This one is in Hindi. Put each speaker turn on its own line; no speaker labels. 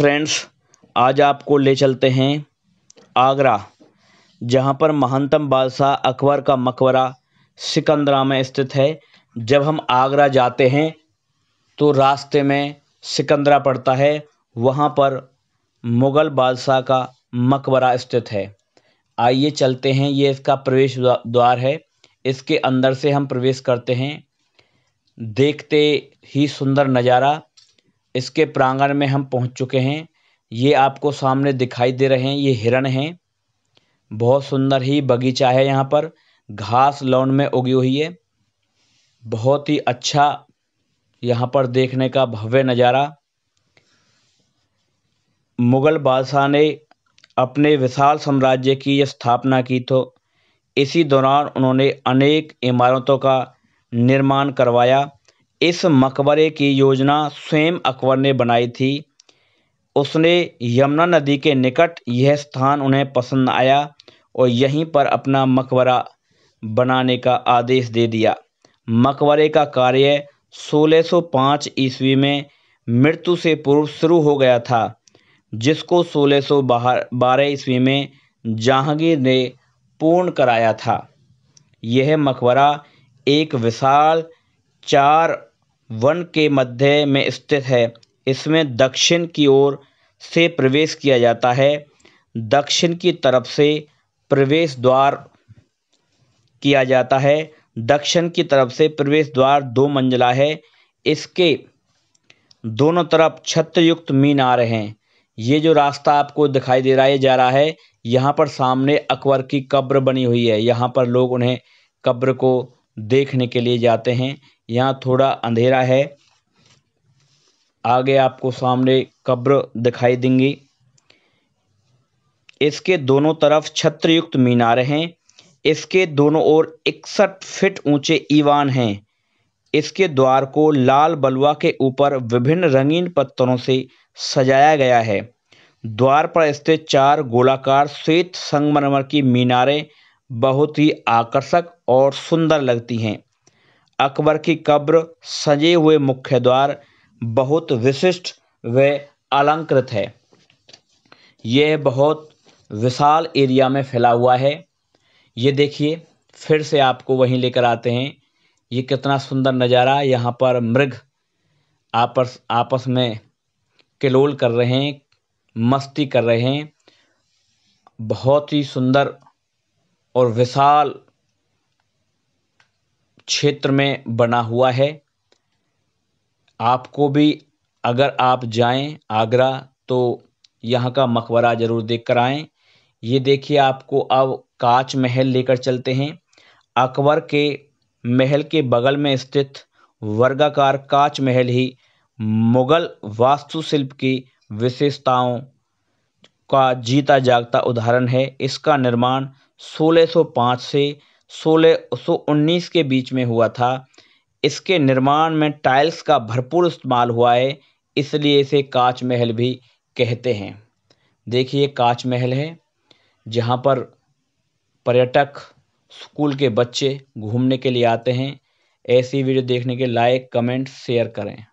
फ्रेंड्स आज आपको ले चलते हैं आगरा जहां पर महंतम बादशाह अकबर का मकबरा सिकंदरा में स्थित है जब हम आगरा जाते हैं तो रास्ते में सिकंदरा पड़ता है वहां पर मुग़ल बादशाह का मकबरा स्थित है आइए चलते हैं ये इसका प्रवेश द्वार है इसके अंदर से हम प्रवेश करते हैं देखते ही सुंदर नज़ारा इसके प्रांगण में हम पहुँच चुके हैं ये आपको सामने दिखाई दे रहे हैं ये हिरण हैं बहुत सुंदर ही बगीचा है यहाँ पर घास लॉन में उगी हुई है बहुत ही अच्छा यहाँ पर देखने का भव्य नज़ारा मुग़ल बादशाह ने अपने विशाल साम्राज्य की स्थापना की तो इसी दौरान उन्होंने अनेक इमारतों का निर्माण करवाया इस मकबरे की योजना स्वयं अकबर ने बनाई थी उसने यमुना नदी के निकट यह स्थान उन्हें पसंद आया और यहीं पर अपना मकबरा बनाने का आदेश दे दिया मकबरे का कार्य 1605 ईस्वी में मृत्यु से पूर्व शुरू हो गया था जिसको 1612 ईस्वी में जहांगीर ने पूर्ण कराया था यह मकबरा एक विशाल चार वन के मध्य में स्थित है इसमें दक्षिण की ओर से प्रवेश किया जाता है दक्षिण की तरफ से प्रवेश द्वार किया जाता है दक्षिण की तरफ से प्रवेश द्वार दो मंजिला है इसके दोनों तरफ छत्रयुक्त मीनार हैं ये जो रास्ता आपको दिखाई दे रहा है जा रहा है यहाँ पर सामने अकबर की कब्र बनी हुई है यहाँ पर लोग उन्हें कब्र को देखने के लिए जाते हैं यहाँ थोड़ा अंधेरा है आगे आपको सामने कब्र दिखाई देंगी इसके दोनों तरफ छत्रयुक्त मीनार हैं इसके दोनों ओर इकसठ फिट ऊंचे ईवान हैं इसके द्वार को लाल बलुआ के ऊपर विभिन्न रंगीन पत्थरों से सजाया गया है द्वार पर स्थित चार गोलाकार श्वेत संगमरमर की मीनारें बहुत ही आकर्षक और सुंदर लगती हैं अकबर की कब्र सजे हुए मुख्य द्वार बहुत विशिष्ट व अलंकृत है यह बहुत विशाल एरिया में फैला हुआ है ये देखिए फिर से आपको वहीं लेकर आते हैं ये कितना सुंदर नज़ारा यहाँ पर मृग आपस आपस में किलोल कर रहे हैं मस्ती कर रहे हैं बहुत ही सुंदर और विशाल क्षेत्र में बना हुआ है आपको भी अगर आप जाएं आगरा तो यहाँ का मकबरा ज़रूर देख कर आएँ ये देखिए आपको अब काच महल लेकर चलते हैं अकबर के महल के बगल में स्थित वर्गाकार काच महल ही मुग़ल वास्तुशिल्प की विशेषताओं का जीता जागता उदाहरण है इसका निर्माण सोलह सौ पाँच से सोलह सौ उन्नीस के बीच में हुआ था इसके निर्माण में टाइल्स का भरपूर इस्तेमाल हुआ है इसलिए इसे काच महल भी कहते हैं देखिए काच महल है जहाँ पर पर्यटक स्कूल के बच्चे घूमने के लिए आते हैं ऐसी वीडियो देखने के लाइक कमेंट शेयर करें